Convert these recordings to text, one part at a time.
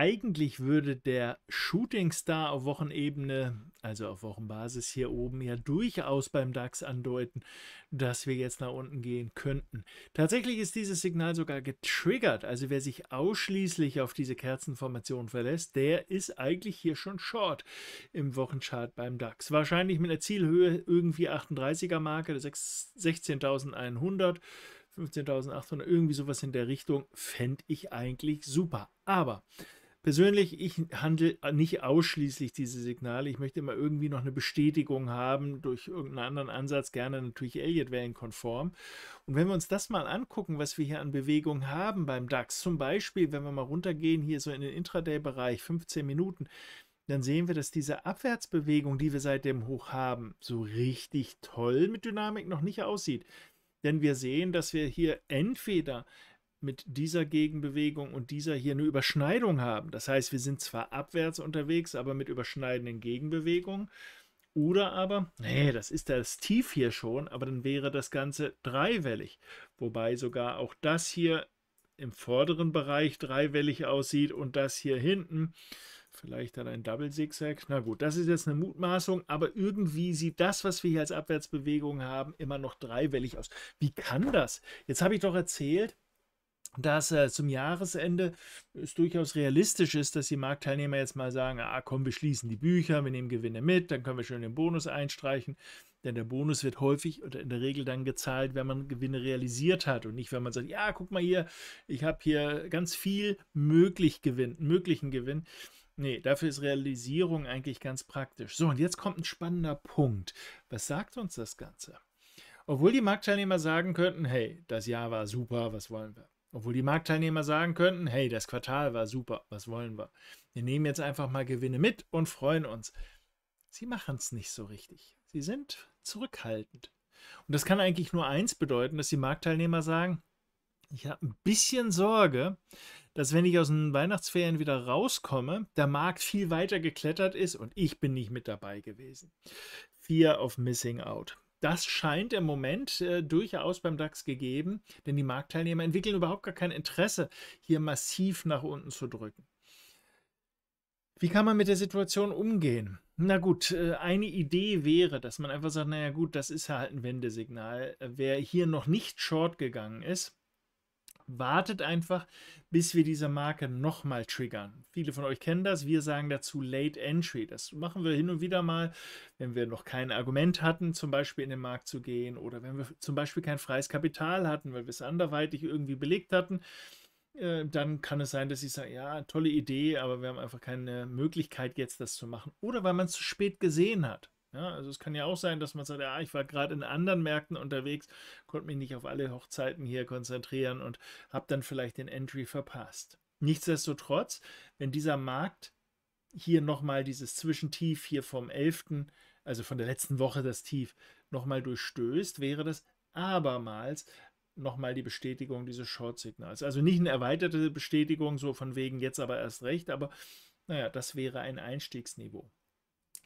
eigentlich würde der Shooting Star auf Wochenebene, also auf Wochenbasis hier oben, ja durchaus beim DAX andeuten, dass wir jetzt nach unten gehen könnten. Tatsächlich ist dieses Signal sogar getriggert. Also wer sich ausschließlich auf diese Kerzenformation verlässt, der ist eigentlich hier schon short im Wochenchart beim DAX. Wahrscheinlich mit einer Zielhöhe irgendwie 38er Marke, 16.100. 15.800, irgendwie sowas in der Richtung, fände ich eigentlich super. Aber persönlich, ich handle nicht ausschließlich diese Signale. Ich möchte immer irgendwie noch eine Bestätigung haben durch irgendeinen anderen Ansatz, gerne natürlich Elliott-Wellenkonform. Und wenn wir uns das mal angucken, was wir hier an Bewegung haben beim DAX, zum Beispiel, wenn wir mal runtergehen, hier so in den Intraday-Bereich, 15 Minuten, dann sehen wir, dass diese Abwärtsbewegung, die wir seit dem Hoch haben, so richtig toll mit Dynamik noch nicht aussieht. Denn wir sehen, dass wir hier entweder mit dieser Gegenbewegung und dieser hier eine Überschneidung haben. Das heißt, wir sind zwar abwärts unterwegs, aber mit überschneidenden Gegenbewegungen. Oder aber, nee, das ist das Tief hier schon, aber dann wäre das Ganze dreiwellig. Wobei sogar auch das hier im vorderen Bereich dreiwellig aussieht und das hier hinten. Vielleicht dann ein Double Zigzag. Na gut, das ist jetzt eine Mutmaßung, aber irgendwie sieht das, was wir hier als Abwärtsbewegung haben, immer noch dreiwellig aus. Wie kann das? Jetzt habe ich doch erzählt, dass äh, zum Jahresende es durchaus realistisch ist, dass die Marktteilnehmer jetzt mal sagen, ah komm, wir schließen die Bücher, wir nehmen Gewinne mit, dann können wir schön den Bonus einstreichen. Denn der Bonus wird häufig oder in der Regel dann gezahlt, wenn man Gewinne realisiert hat und nicht, wenn man sagt, ja, guck mal hier, ich habe hier ganz viel möglich Gewinn, möglichen Gewinn. Nee, dafür ist Realisierung eigentlich ganz praktisch. So, und jetzt kommt ein spannender Punkt. Was sagt uns das Ganze? Obwohl die Marktteilnehmer sagen könnten, hey, das Jahr war super, was wollen wir? Obwohl die Marktteilnehmer sagen könnten, hey, das Quartal war super, was wollen wir? Wir nehmen jetzt einfach mal Gewinne mit und freuen uns. Sie machen es nicht so richtig. Sie sind zurückhaltend. Und das kann eigentlich nur eins bedeuten, dass die Marktteilnehmer sagen, ich habe ein bisschen Sorge, dass wenn ich aus den Weihnachtsferien wieder rauskomme, der Markt viel weiter geklettert ist und ich bin nicht mit dabei gewesen. Fear of Missing Out. Das scheint im Moment äh, durchaus beim DAX gegeben, denn die Marktteilnehmer entwickeln überhaupt gar kein Interesse, hier massiv nach unten zu drücken. Wie kann man mit der Situation umgehen? Na gut, äh, eine Idee wäre, dass man einfach sagt, naja gut, das ist halt ein Wendesignal. Äh, wer hier noch nicht short gegangen ist, wartet einfach, bis wir diese Marke nochmal triggern. Viele von euch kennen das. Wir sagen dazu Late Entry. Das machen wir hin und wieder mal, wenn wir noch kein Argument hatten, zum Beispiel in den Markt zu gehen oder wenn wir zum Beispiel kein freies Kapital hatten, weil wir es anderweitig irgendwie belegt hatten äh, dann kann es sein, dass ich sage, ja, tolle Idee, aber wir haben einfach keine Möglichkeit jetzt das zu machen. Oder weil man es zu spät gesehen hat. Ja, also es kann ja auch sein, dass man sagt, ja, ich war gerade in anderen Märkten unterwegs, konnte mich nicht auf alle Hochzeiten hier konzentrieren und habe dann vielleicht den Entry verpasst. Nichtsdestotrotz, wenn dieser Markt hier nochmal dieses Zwischentief hier vom 11., also von der letzten Woche das Tief, nochmal durchstößt, wäre das abermals nochmal die Bestätigung dieses Short-Signals. Also nicht eine erweiterte Bestätigung, so von wegen jetzt aber erst recht, aber naja, das wäre ein Einstiegsniveau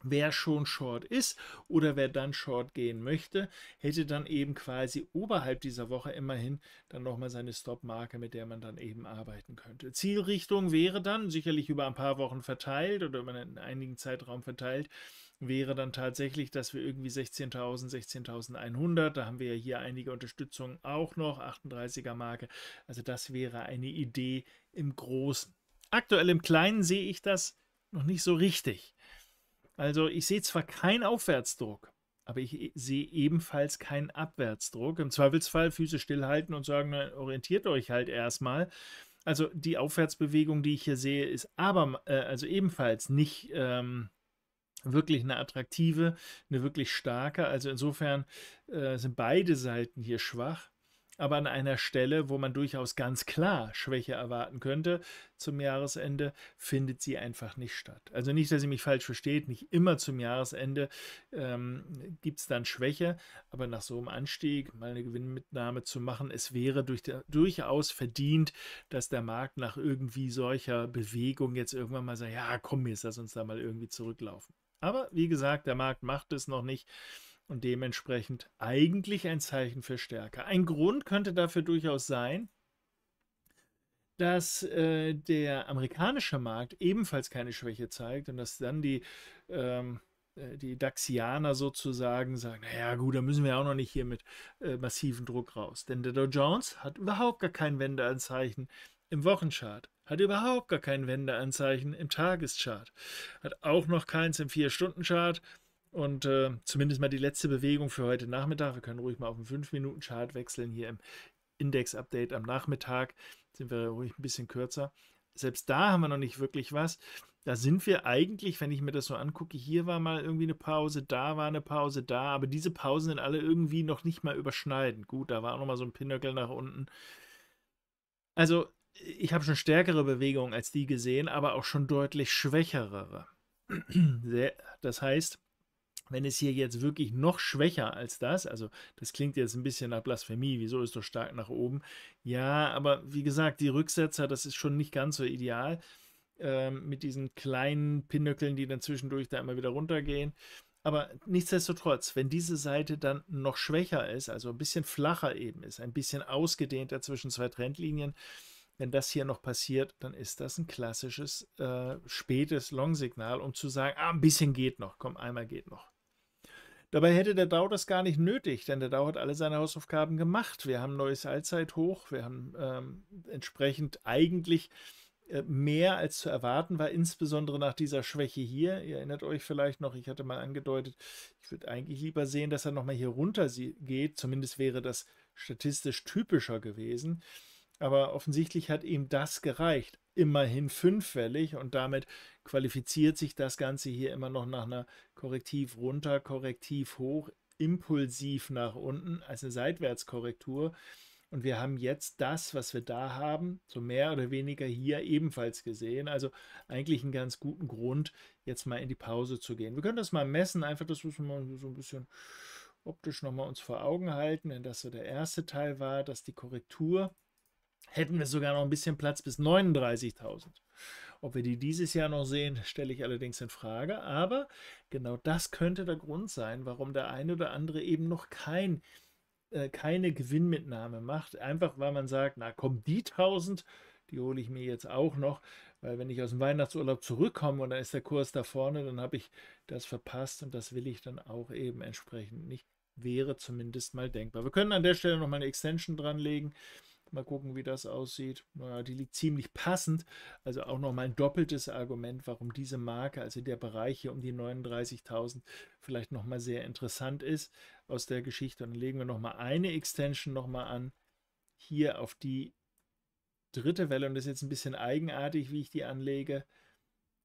wer schon Short ist oder wer dann Short gehen möchte, hätte dann eben quasi oberhalb dieser Woche immerhin dann nochmal seine Stop-Marke, mit der man dann eben arbeiten könnte. Zielrichtung wäre dann, sicherlich über ein paar Wochen verteilt oder über einen einigen Zeitraum verteilt, wäre dann tatsächlich, dass wir irgendwie 16.000, 16.100, da haben wir ja hier einige Unterstützung auch noch, 38er Marke. Also das wäre eine Idee im Großen. Aktuell im Kleinen sehe ich das noch nicht so richtig. Also ich sehe zwar keinen Aufwärtsdruck, aber ich e-, sehe ebenfalls keinen Abwärtsdruck. Im Zweifelsfall Füße stillhalten und sagen, orientiert euch halt erstmal. Also die Aufwärtsbewegung, die ich hier sehe, ist aber äh, also ebenfalls nicht ähm, wirklich eine attraktive, eine wirklich starke. Also insofern äh, sind beide Seiten hier schwach aber an einer Stelle, wo man durchaus ganz klar Schwäche erwarten könnte zum Jahresende, findet sie einfach nicht statt. Also nicht, dass ihr mich falsch versteht, nicht immer zum Jahresende ähm, gibt es dann Schwäche, aber nach so einem Anstieg mal eine Gewinnmitnahme zu machen, es wäre durch der, durchaus verdient, dass der Markt nach irgendwie solcher Bewegung jetzt irgendwann mal sagt, ja komm, jetzt lass uns da mal irgendwie zurücklaufen. Aber wie gesagt, der Markt macht es noch nicht und dementsprechend eigentlich ein Zeichen für Stärke. Ein Grund könnte dafür durchaus sein, dass äh, der amerikanische Markt ebenfalls keine Schwäche zeigt und dass dann die, ähm, äh, die DAXianer sozusagen sagen, naja gut, da müssen wir auch noch nicht hier mit äh, massivem Druck raus. Denn der Dow Jones hat überhaupt gar kein Wendeanzeichen im Wochenchart, hat überhaupt gar kein Wendeanzeichen im Tageschart, hat auch noch keins im Vier-Stunden-Chart, und äh, zumindest mal die letzte Bewegung für heute Nachmittag. Wir können ruhig mal auf den 5-Minuten-Chart wechseln. Hier im Index-Update am Nachmittag sind wir ruhig ein bisschen kürzer. Selbst da haben wir noch nicht wirklich was. Da sind wir eigentlich, wenn ich mir das so angucke, hier war mal irgendwie eine Pause, da war eine Pause, da, aber diese Pausen sind alle irgendwie noch nicht mal überschneidend. Gut, da war auch noch mal so ein Pinnacle nach unten. Also, ich habe schon stärkere Bewegungen als die gesehen, aber auch schon deutlich schwächere. Das heißt, wenn es hier jetzt wirklich noch schwächer als das, also das klingt jetzt ein bisschen nach Blasphemie, wieso ist doch stark nach oben? Ja, aber wie gesagt, die Rücksetzer, das ist schon nicht ganz so ideal ähm, mit diesen kleinen Pinnöckeln, die dann zwischendurch da immer wieder runtergehen. Aber nichtsdestotrotz, wenn diese Seite dann noch schwächer ist, also ein bisschen flacher eben ist, ein bisschen ausgedehnter zwischen zwei Trendlinien, wenn das hier noch passiert, dann ist das ein klassisches äh, spätes Long-Signal, um zu sagen, ah, ein bisschen geht noch, komm, einmal geht noch. Dabei hätte der DAO das gar nicht nötig, denn der DAO hat alle seine Hausaufgaben gemacht. Wir haben neues Allzeithoch, wir haben ähm, entsprechend eigentlich äh, mehr als zu erwarten war, insbesondere nach dieser Schwäche hier. Ihr erinnert euch vielleicht noch, ich hatte mal angedeutet, ich würde eigentlich lieber sehen, dass er nochmal hier runter geht. Zumindest wäre das statistisch typischer gewesen. Aber offensichtlich hat ihm das gereicht. Immerhin fünffällig und damit qualifiziert sich das Ganze hier immer noch nach einer Korrektiv runter, Korrektiv hoch, impulsiv nach unten, als eine Seitwärtskorrektur. Und wir haben jetzt das, was wir da haben, so mehr oder weniger hier ebenfalls gesehen. Also eigentlich einen ganz guten Grund, jetzt mal in die Pause zu gehen. Wir können das mal messen, einfach das müssen wir so ein bisschen optisch nochmal uns vor Augen halten, denn das so der erste Teil war, dass die Korrektur hätten wir sogar noch ein bisschen Platz bis 39.000. Ob wir die dieses Jahr noch sehen, stelle ich allerdings in Frage. Aber genau das könnte der Grund sein, warum der eine oder andere eben noch kein, äh, keine Gewinnmitnahme macht. Einfach weil man sagt, na komm, die 1000, die hole ich mir jetzt auch noch. Weil wenn ich aus dem Weihnachtsurlaub zurückkomme und dann ist der Kurs da vorne, dann habe ich das verpasst und das will ich dann auch eben entsprechend nicht. Wäre zumindest mal denkbar. Wir können an der Stelle nochmal eine Extension dranlegen. Mal gucken, wie das aussieht. Naja, die liegt ziemlich passend. Also auch nochmal ein doppeltes Argument, warum diese Marke, also der Bereich hier um die 39.000, vielleicht nochmal sehr interessant ist aus der Geschichte. Und dann legen wir nochmal eine Extension nochmal an. Hier auf die dritte Welle. Und das ist jetzt ein bisschen eigenartig, wie ich die anlege.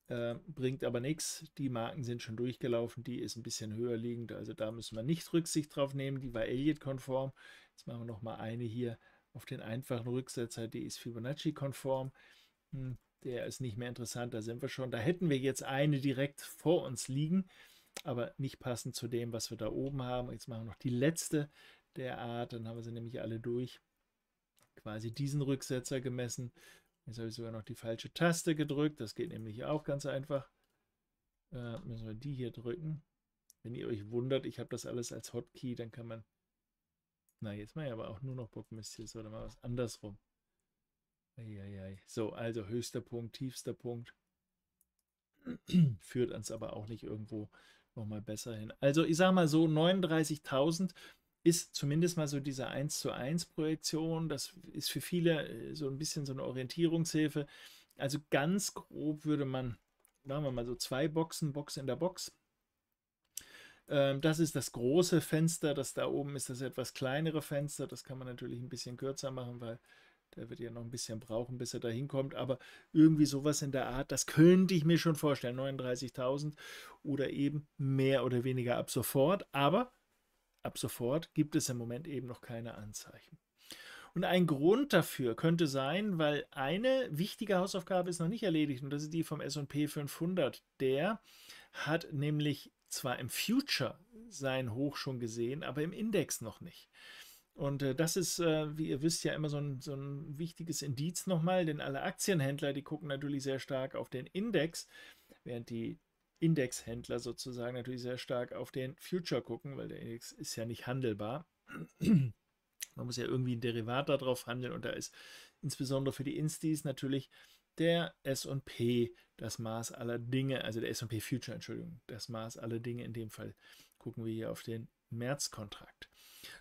Äh, bringt aber nichts. Die Marken sind schon durchgelaufen. Die ist ein bisschen höher liegend. Also da müssen wir nicht Rücksicht drauf nehmen. Die war Elliott-konform. Jetzt machen wir nochmal eine hier auf den einfachen Rücksetzer, der ist Fibonacci-konform. Hm, der ist nicht mehr interessant, da sind wir schon. Da hätten wir jetzt eine direkt vor uns liegen, aber nicht passend zu dem, was wir da oben haben. Jetzt machen wir noch die letzte der Art, dann haben wir sie nämlich alle durch. Quasi diesen Rücksetzer gemessen. Jetzt habe ich sogar noch die falsche Taste gedrückt. Das geht nämlich auch ganz einfach. Äh, müssen wir die hier drücken. Wenn ihr euch wundert, ich habe das alles als Hotkey, dann kann man na, jetzt mache ich aber auch nur noch Bockmist hier. Oder mal was andersrum. Eieiei. So, also höchster Punkt, tiefster Punkt. Führt uns aber auch nicht irgendwo nochmal besser hin. Also ich sage mal so, 39.000 ist zumindest mal so diese 1 zu 1 Projektion. Das ist für viele äh, so ein bisschen so eine Orientierungshilfe. Also ganz grob würde man, sagen wir mal so zwei Boxen, Box in der Box, ähm, das ist das große Fenster, das da oben ist, das etwas kleinere Fenster. Das kann man natürlich ein bisschen kürzer machen, weil der wird ja noch ein bisschen brauchen, bis er da hinkommt. Aber irgendwie sowas in der Art, das könnte ich mir schon vorstellen. 39.000 oder eben mehr oder weniger ab sofort. Aber ab sofort gibt es im Moment eben noch keine Anzeichen. Und ein Grund dafür könnte sein, weil eine wichtige Hausaufgabe ist noch nicht erledigt und das ist die vom SP 500. Der hat nämlich zwar im Future sein Hoch schon gesehen, aber im Index noch nicht. Und äh, das ist, äh, wie ihr wisst, ja immer so ein, so ein wichtiges Indiz nochmal, denn alle Aktienhändler, die gucken natürlich sehr stark auf den Index, während die Indexhändler sozusagen natürlich sehr stark auf den Future gucken, weil der Index ist ja nicht handelbar. Man muss ja irgendwie ein Derivat darauf handeln und da ist insbesondere für die Instis natürlich der SP das Maß aller Dinge, also der SP Future, Entschuldigung, das Maß aller Dinge in dem Fall. Gucken wir hier auf den März-Kontrakt.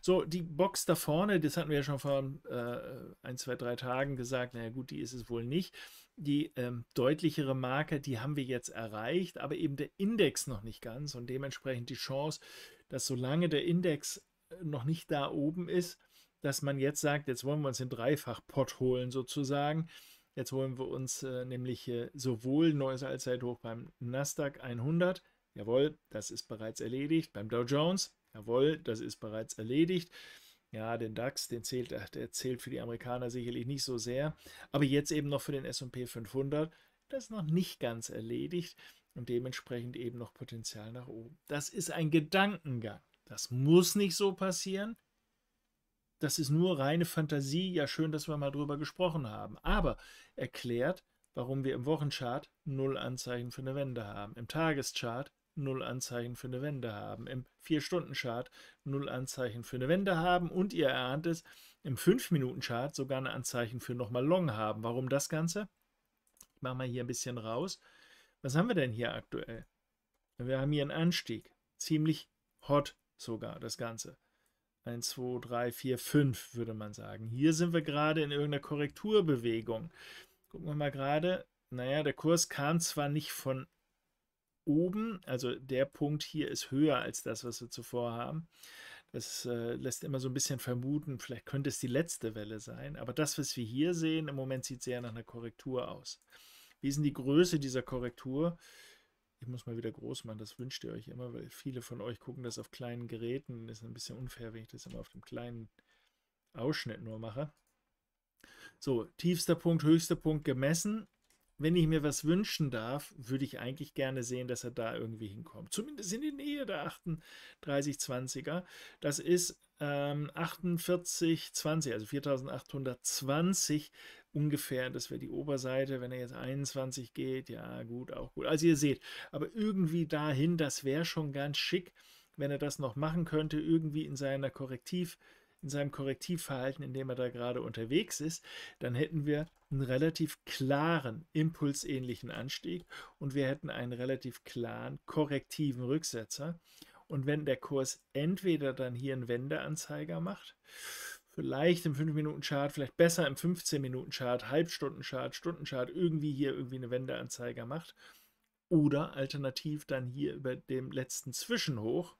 So, die Box da vorne, das hatten wir ja schon vor äh, ein, zwei, drei Tagen gesagt, naja gut, die ist es wohl nicht. Die ähm, deutlichere Marke, die haben wir jetzt erreicht, aber eben der Index noch nicht ganz und dementsprechend die Chance, dass solange der Index äh, noch nicht da oben ist, dass man jetzt sagt, jetzt wollen wir uns den dreifach holen sozusagen Jetzt holen wir uns äh, nämlich äh, sowohl neues Allzeithoch beim Nasdaq 100, jawohl, das ist bereits erledigt, beim Dow Jones, jawohl, das ist bereits erledigt. Ja, den DAX, den zählt, der zählt für die Amerikaner sicherlich nicht so sehr, aber jetzt eben noch für den S&P 500, das ist noch nicht ganz erledigt und dementsprechend eben noch Potenzial nach oben. Das ist ein Gedankengang. Das muss nicht so passieren, das ist nur reine Fantasie. Ja, schön, dass wir mal drüber gesprochen haben. Aber erklärt, warum wir im Wochenchart null Anzeichen für eine Wende haben, im Tageschart null Anzeichen für eine Wende haben, im vier stunden chart null Anzeichen für eine Wende haben und ihr erahnt es, im fünf minuten chart sogar ein Anzeichen für nochmal Long haben. Warum das Ganze? Ich mache mal hier ein bisschen raus. Was haben wir denn hier aktuell? Wir haben hier einen Anstieg, ziemlich hot sogar das Ganze. 1, 2, 3, 4, 5 würde man sagen. Hier sind wir gerade in irgendeiner Korrekturbewegung. Gucken wir mal gerade. Naja, der Kurs kam zwar nicht von oben, also der Punkt hier ist höher als das, was wir zuvor haben. Das äh, lässt immer so ein bisschen vermuten, vielleicht könnte es die letzte Welle sein. Aber das, was wir hier sehen, im Moment sieht sehr nach einer Korrektur aus. Wie ist denn die Größe dieser Korrektur? Ich muss mal wieder groß machen, das wünscht ihr euch immer, weil viele von euch gucken das auf kleinen Geräten. Das Ist ein bisschen unfair, wenn ich das immer auf dem kleinen Ausschnitt nur mache. So, tiefster Punkt, höchster Punkt gemessen. Wenn ich mir was wünschen darf, würde ich eigentlich gerne sehen, dass er da irgendwie hinkommt. Zumindest in die Nähe der 3820er. Das ist ähm, 4820, also 4820 ungefähr, das wäre die Oberseite, wenn er jetzt 21 geht, ja gut, auch gut. Also ihr seht, aber irgendwie dahin, das wäre schon ganz schick, wenn er das noch machen könnte, irgendwie in seiner Korrektiv, in seinem Korrektivverhalten, in dem er da gerade unterwegs ist, dann hätten wir einen relativ klaren, impulsähnlichen Anstieg und wir hätten einen relativ klaren, korrektiven Rücksetzer. Und wenn der Kurs entweder dann hier einen Wendeanzeiger macht, vielleicht im 5-Minuten-Chart, vielleicht besser im 15-Minuten-Chart, Halbstunden-Chart, Stunden-Chart irgendwie hier irgendwie eine Wendeanzeiger macht. Oder alternativ dann hier über dem letzten Zwischenhoch.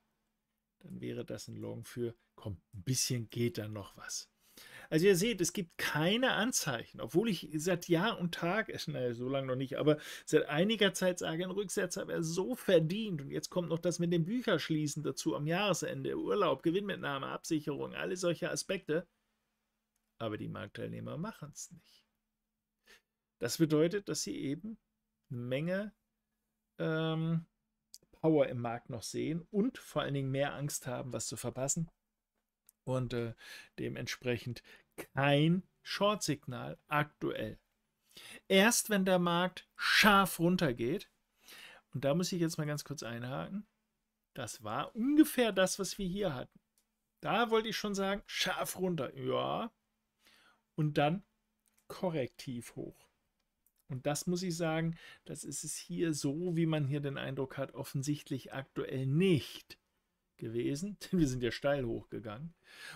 Dann wäre das ein Long für, komm, ein bisschen geht da noch was. Also ihr seht, es gibt keine Anzeichen, obwohl ich seit Jahr und Tag, äh, naja, so lange noch nicht, aber seit einiger Zeit sage, einen Rücksetzer wäre so verdient. Und jetzt kommt noch das mit dem Bücherschließen dazu am Jahresende, Urlaub, Gewinnmitnahme, Absicherung, alle solche Aspekte. Aber die Marktteilnehmer machen es nicht. Das bedeutet, dass sie eben eine Menge ähm, Power im Markt noch sehen und vor allen Dingen mehr Angst haben, was zu verpassen, und äh, dementsprechend kein Short-Signal aktuell. Erst wenn der Markt scharf runtergeht, und da muss ich jetzt mal ganz kurz einhaken, das war ungefähr das, was wir hier hatten. Da wollte ich schon sagen, scharf runter, ja, und dann korrektiv hoch. Und das muss ich sagen, das ist es hier so, wie man hier den Eindruck hat, offensichtlich aktuell nicht gewesen, denn wir sind ja steil hochgegangen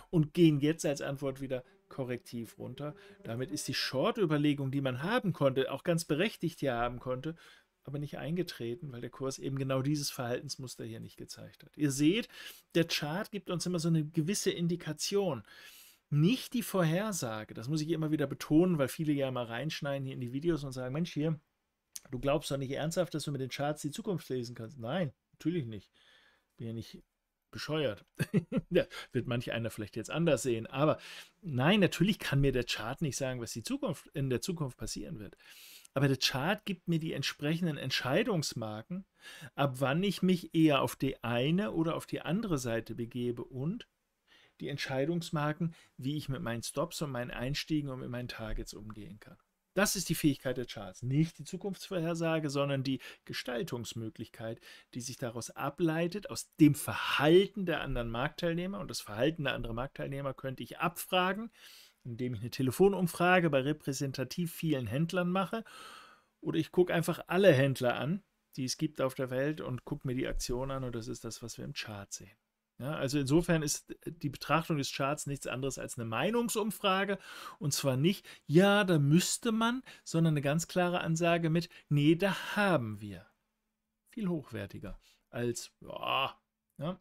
und gehen jetzt als Antwort wieder korrektiv runter. Damit ist die Short-Überlegung, die man haben konnte, auch ganz berechtigt hier haben konnte, aber nicht eingetreten, weil der Kurs eben genau dieses Verhaltensmuster hier nicht gezeigt hat. Ihr seht, der Chart gibt uns immer so eine gewisse Indikation. Nicht die Vorhersage, das muss ich immer wieder betonen, weil viele ja mal reinschneiden hier in die Videos und sagen, Mensch, hier, du glaubst doch nicht ernsthaft, dass du mit den Charts die Zukunft lesen kannst. Nein, natürlich nicht. Bin ja nicht bescheuert. ja, wird manch einer vielleicht jetzt anders sehen. Aber nein, natürlich kann mir der Chart nicht sagen, was die Zukunft, in der Zukunft passieren wird. Aber der Chart gibt mir die entsprechenden Entscheidungsmarken, ab wann ich mich eher auf die eine oder auf die andere Seite begebe und die Entscheidungsmarken, wie ich mit meinen Stops und meinen Einstiegen und mit meinen Targets umgehen kann. Das ist die Fähigkeit der Charts, nicht die Zukunftsvorhersage, sondern die Gestaltungsmöglichkeit, die sich daraus ableitet, aus dem Verhalten der anderen Marktteilnehmer. Und das Verhalten der anderen Marktteilnehmer könnte ich abfragen, indem ich eine Telefonumfrage bei repräsentativ vielen Händlern mache. Oder ich gucke einfach alle Händler an, die es gibt auf der Welt und gucke mir die Aktion an. Und das ist das, was wir im Chart sehen. Ja, also insofern ist die Betrachtung des Charts nichts anderes als eine Meinungsumfrage. Und zwar nicht, ja, da müsste man, sondern eine ganz klare Ansage mit, nee, da haben wir. Viel hochwertiger als, ja. ja. Ne?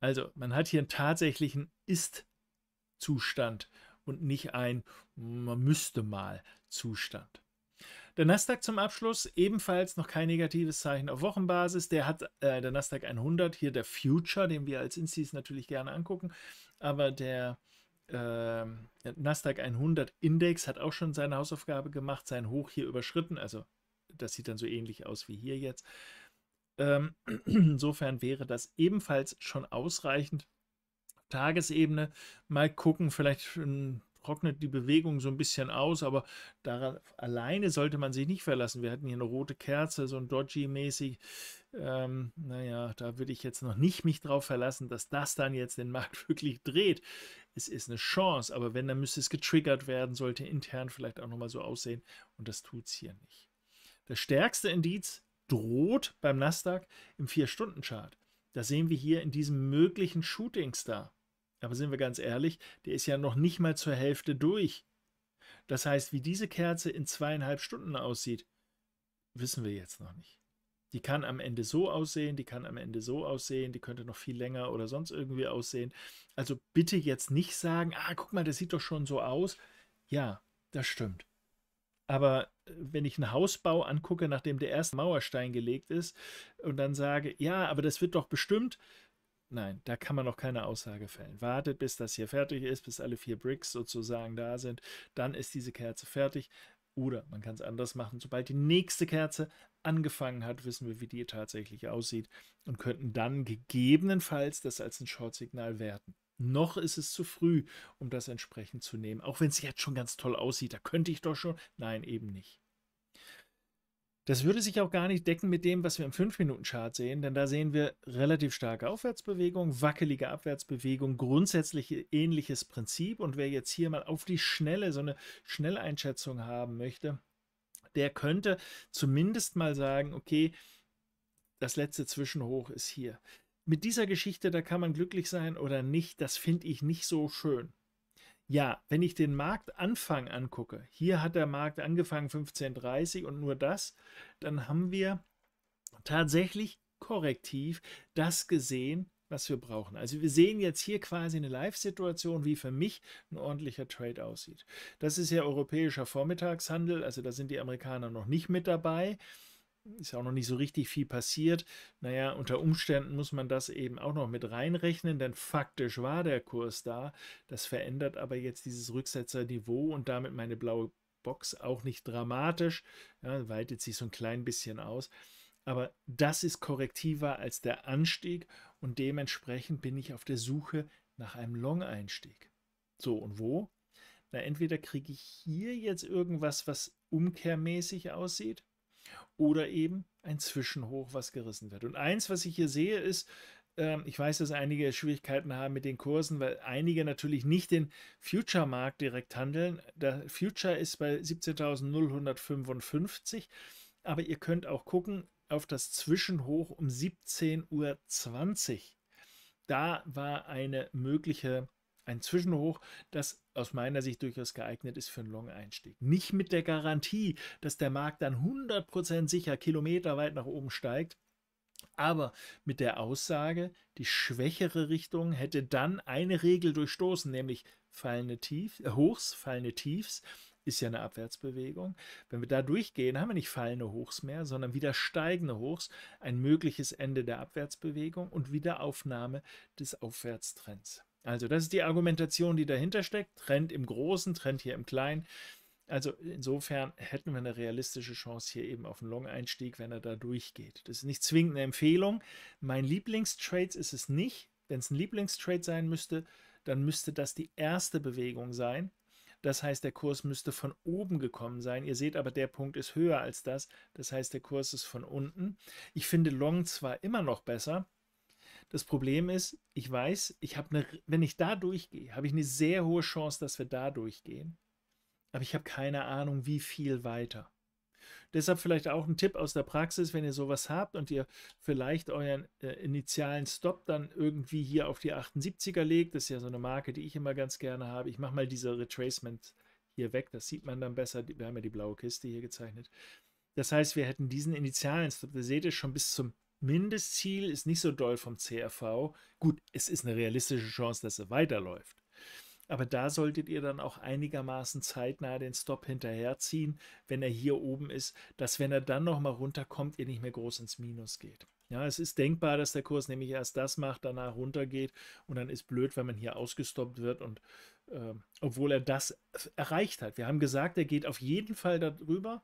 Also man hat hier einen tatsächlichen Ist-Zustand und nicht ein, man müsste mal Zustand. Der Nasdaq zum Abschluss ebenfalls noch kein negatives Zeichen auf Wochenbasis. Der hat äh, der Nasdaq 100, hier der Future, den wir als Instis natürlich gerne angucken, aber der äh, Nasdaq 100 Index hat auch schon seine Hausaufgabe gemacht, sein Hoch hier überschritten. Also das sieht dann so ähnlich aus wie hier jetzt. Ähm, insofern wäre das ebenfalls schon ausreichend. Tagesebene mal gucken, vielleicht trocknet die Bewegung so ein bisschen aus, aber daran alleine sollte man sich nicht verlassen. Wir hatten hier eine rote Kerze, so ein Dodgy-mäßig. Ähm, naja, da würde ich jetzt noch nicht mich drauf verlassen, dass das dann jetzt den Markt wirklich dreht. Es ist eine Chance, aber wenn, dann müsste es getriggert werden, sollte intern vielleicht auch nochmal so aussehen und das tut es hier nicht. Das stärkste Indiz droht beim Nasdaq im 4-Stunden-Chart. Das sehen wir hier in diesem möglichen Shooting-Star. Aber sind wir ganz ehrlich, der ist ja noch nicht mal zur Hälfte durch. Das heißt, wie diese Kerze in zweieinhalb Stunden aussieht, wissen wir jetzt noch nicht. Die kann am Ende so aussehen, die kann am Ende so aussehen, die könnte noch viel länger oder sonst irgendwie aussehen. Also bitte jetzt nicht sagen, ah, guck mal, das sieht doch schon so aus. Ja, das stimmt. Aber äh, wenn ich einen Hausbau angucke, nachdem der erste Mauerstein gelegt ist, und dann sage, ja, aber das wird doch bestimmt Nein, da kann man noch keine Aussage fällen. Wartet, bis das hier fertig ist, bis alle vier Bricks sozusagen da sind. Dann ist diese Kerze fertig. Oder man kann es anders machen. Sobald die nächste Kerze angefangen hat, wissen wir, wie die tatsächlich aussieht und könnten dann gegebenenfalls das als ein Short-Signal werten. Noch ist es zu früh, um das entsprechend zu nehmen. Auch wenn es jetzt schon ganz toll aussieht, da könnte ich doch schon. Nein, eben nicht. Das würde sich auch gar nicht decken mit dem, was wir im 5-Minuten-Chart sehen, denn da sehen wir relativ starke Aufwärtsbewegung, wackelige Abwärtsbewegung, grundsätzlich ähnliches Prinzip. Und wer jetzt hier mal auf die Schnelle so eine Schnelleinschätzung haben möchte, der könnte zumindest mal sagen, okay, das letzte Zwischenhoch ist hier. Mit dieser Geschichte, da kann man glücklich sein oder nicht, das finde ich nicht so schön. Ja, wenn ich den Marktanfang angucke, hier hat der Markt angefangen 15.30 und nur das, dann haben wir tatsächlich korrektiv das gesehen, was wir brauchen. Also wir sehen jetzt hier quasi eine Live-Situation, wie für mich ein ordentlicher Trade aussieht. Das ist ja europäischer Vormittagshandel, also da sind die Amerikaner noch nicht mit dabei ist auch noch nicht so richtig viel passiert. Naja, unter Umständen muss man das eben auch noch mit reinrechnen, denn faktisch war der Kurs da. Das verändert aber jetzt dieses Rücksetzerniveau und damit meine blaue Box auch nicht dramatisch. Ja, weitet sich so ein klein bisschen aus. Aber das ist korrektiver als der Anstieg und dementsprechend bin ich auf der Suche nach einem Long-Einstieg. So, und wo? Na, entweder kriege ich hier jetzt irgendwas, was umkehrmäßig aussieht, oder eben ein Zwischenhoch, was gerissen wird. Und eins, was ich hier sehe, ist, ähm, ich weiß, dass einige Schwierigkeiten haben mit den Kursen, weil einige natürlich nicht den Future-Markt direkt handeln. Der Future ist bei 17.055, aber ihr könnt auch gucken auf das Zwischenhoch um 17.20 Uhr. Da war eine mögliche ein Zwischenhoch, das aus meiner Sicht durchaus geeignet ist für einen Long-Einstieg. Nicht mit der Garantie, dass der Markt dann 100% sicher kilometerweit nach oben steigt, aber mit der Aussage, die schwächere Richtung hätte dann eine Regel durchstoßen, nämlich fallende Tief, äh, Hochs, fallende Tiefs, ist ja eine Abwärtsbewegung. Wenn wir da durchgehen, haben wir nicht fallende Hochs mehr, sondern wieder steigende Hochs, ein mögliches Ende der Abwärtsbewegung und Wiederaufnahme des Aufwärtstrends. Also das ist die Argumentation, die dahinter steckt. Trend im Großen, Trend hier im Kleinen. Also insofern hätten wir eine realistische Chance hier eben auf einen Long-Einstieg, wenn er da durchgeht. Das ist nicht zwingend eine Empfehlung. Mein Lieblingstrade ist es nicht. Wenn es ein Lieblingstrade sein müsste, dann müsste das die erste Bewegung sein. Das heißt, der Kurs müsste von oben gekommen sein. Ihr seht aber, der Punkt ist höher als das. Das heißt, der Kurs ist von unten. Ich finde Long zwar immer noch besser, das Problem ist, ich weiß, ich habe eine, wenn ich da durchgehe, habe ich eine sehr hohe Chance, dass wir da durchgehen. Aber ich habe keine Ahnung, wie viel weiter. Deshalb vielleicht auch ein Tipp aus der Praxis, wenn ihr sowas habt und ihr vielleicht euren äh, initialen Stop dann irgendwie hier auf die 78er legt. Das ist ja so eine Marke, die ich immer ganz gerne habe. Ich mache mal diese Retracement hier weg, das sieht man dann besser. Wir haben ja die blaue Kiste hier gezeichnet. Das heißt, wir hätten diesen initialen Stop, da seht ihr schon bis zum Mindestziel ist nicht so doll vom CRV. Gut, es ist eine realistische Chance, dass er weiterläuft. Aber da solltet ihr dann auch einigermaßen zeitnah den Stop hinterherziehen, wenn er hier oben ist, dass wenn er dann nochmal runterkommt, ihr nicht mehr groß ins Minus geht. Ja, es ist denkbar, dass der Kurs nämlich erst das macht, danach runtergeht und dann ist blöd, wenn man hier ausgestoppt wird und äh, obwohl er das erreicht hat. Wir haben gesagt, er geht auf jeden Fall darüber,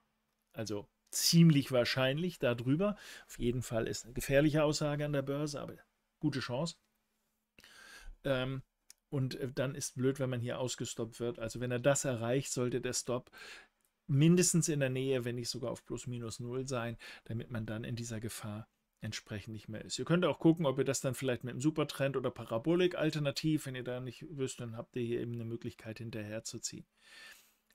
also ziemlich wahrscheinlich darüber. Auf jeden Fall ist eine gefährliche Aussage an der Börse, aber gute Chance. Ähm, und äh, dann ist blöd, wenn man hier ausgestoppt wird. Also wenn er das erreicht, sollte der Stop mindestens in der Nähe, wenn nicht sogar auf plus minus null sein, damit man dann in dieser Gefahr entsprechend nicht mehr ist. Ihr könnt auch gucken, ob ihr das dann vielleicht mit einem Supertrend oder Parabolik alternativ, wenn ihr da nicht wisst, dann habt ihr hier eben eine Möglichkeit hinterherzuziehen.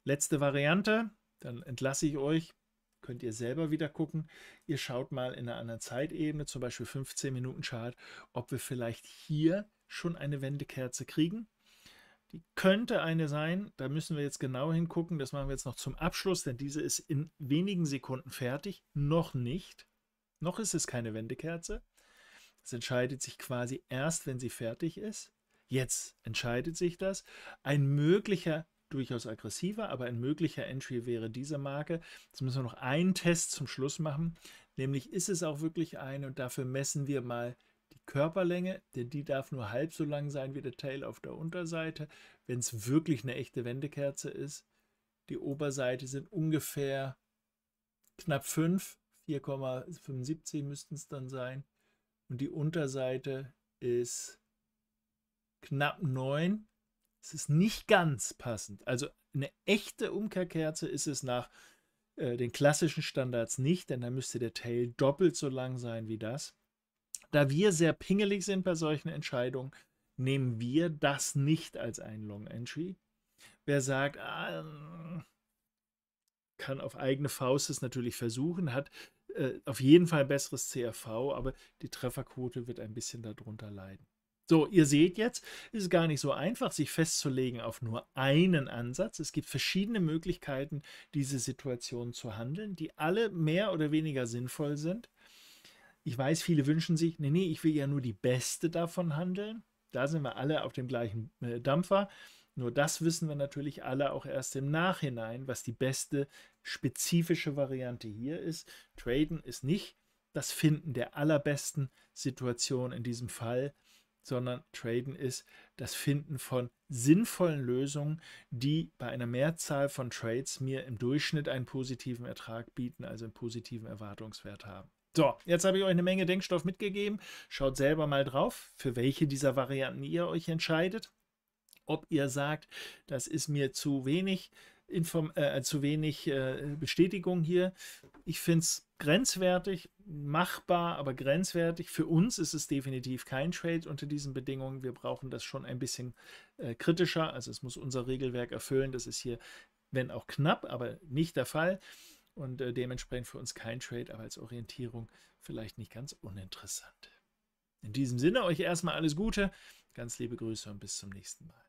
Letzte Variante, dann entlasse ich euch könnt ihr selber wieder gucken. Ihr schaut mal in einer anderen Zeitebene, zum Beispiel 15 Minuten Chart, ob wir vielleicht hier schon eine Wendekerze kriegen. Die könnte eine sein, da müssen wir jetzt genau hingucken. Das machen wir jetzt noch zum Abschluss, denn diese ist in wenigen Sekunden fertig. Noch nicht. Noch ist es keine Wendekerze. Es entscheidet sich quasi erst, wenn sie fertig ist. Jetzt entscheidet sich das. Ein möglicher durchaus aggressiver, aber ein möglicher Entry wäre diese Marke. Jetzt müssen wir noch einen Test zum Schluss machen, nämlich ist es auch wirklich eine und dafür messen wir mal die Körperlänge, denn die darf nur halb so lang sein wie der Tail auf der Unterseite, wenn es wirklich eine echte Wendekerze ist. Die Oberseite sind ungefähr knapp 5, 4,75 müssten es dann sein. Und die Unterseite ist knapp 9, es ist nicht ganz passend. Also eine echte Umkehrkerze ist es nach äh, den klassischen Standards nicht, denn da müsste der Tail doppelt so lang sein wie das. Da wir sehr pingelig sind bei solchen Entscheidungen, nehmen wir das nicht als ein Long Entry. Wer sagt, ah, kann auf eigene Faust es natürlich versuchen, hat äh, auf jeden Fall besseres CRV, aber die Trefferquote wird ein bisschen darunter leiden. So, ihr seht jetzt, es ist gar nicht so einfach, sich festzulegen auf nur einen Ansatz. Es gibt verschiedene Möglichkeiten, diese Situation zu handeln, die alle mehr oder weniger sinnvoll sind. Ich weiß, viele wünschen sich, nee, nee, ich will ja nur die beste davon handeln. Da sind wir alle auf dem gleichen äh, Dampfer. Nur das wissen wir natürlich alle auch erst im Nachhinein, was die beste spezifische Variante hier ist. Traden ist nicht das Finden der allerbesten Situation in diesem Fall sondern Traden ist das Finden von sinnvollen Lösungen, die bei einer Mehrzahl von Trades mir im Durchschnitt einen positiven Ertrag bieten, also einen positiven Erwartungswert haben. So, jetzt habe ich euch eine Menge Denkstoff mitgegeben. Schaut selber mal drauf, für welche dieser Varianten ihr euch entscheidet. Ob ihr sagt, das ist mir zu wenig, Inform äh, zu wenig äh, Bestätigung hier. Ich finde es grenzwertig, machbar, aber grenzwertig. Für uns ist es definitiv kein Trade unter diesen Bedingungen. Wir brauchen das schon ein bisschen äh, kritischer. Also es muss unser Regelwerk erfüllen. Das ist hier, wenn auch knapp, aber nicht der Fall. Und äh, dementsprechend für uns kein Trade, aber als Orientierung vielleicht nicht ganz uninteressant. In diesem Sinne euch erstmal alles Gute, ganz liebe Grüße und bis zum nächsten Mal.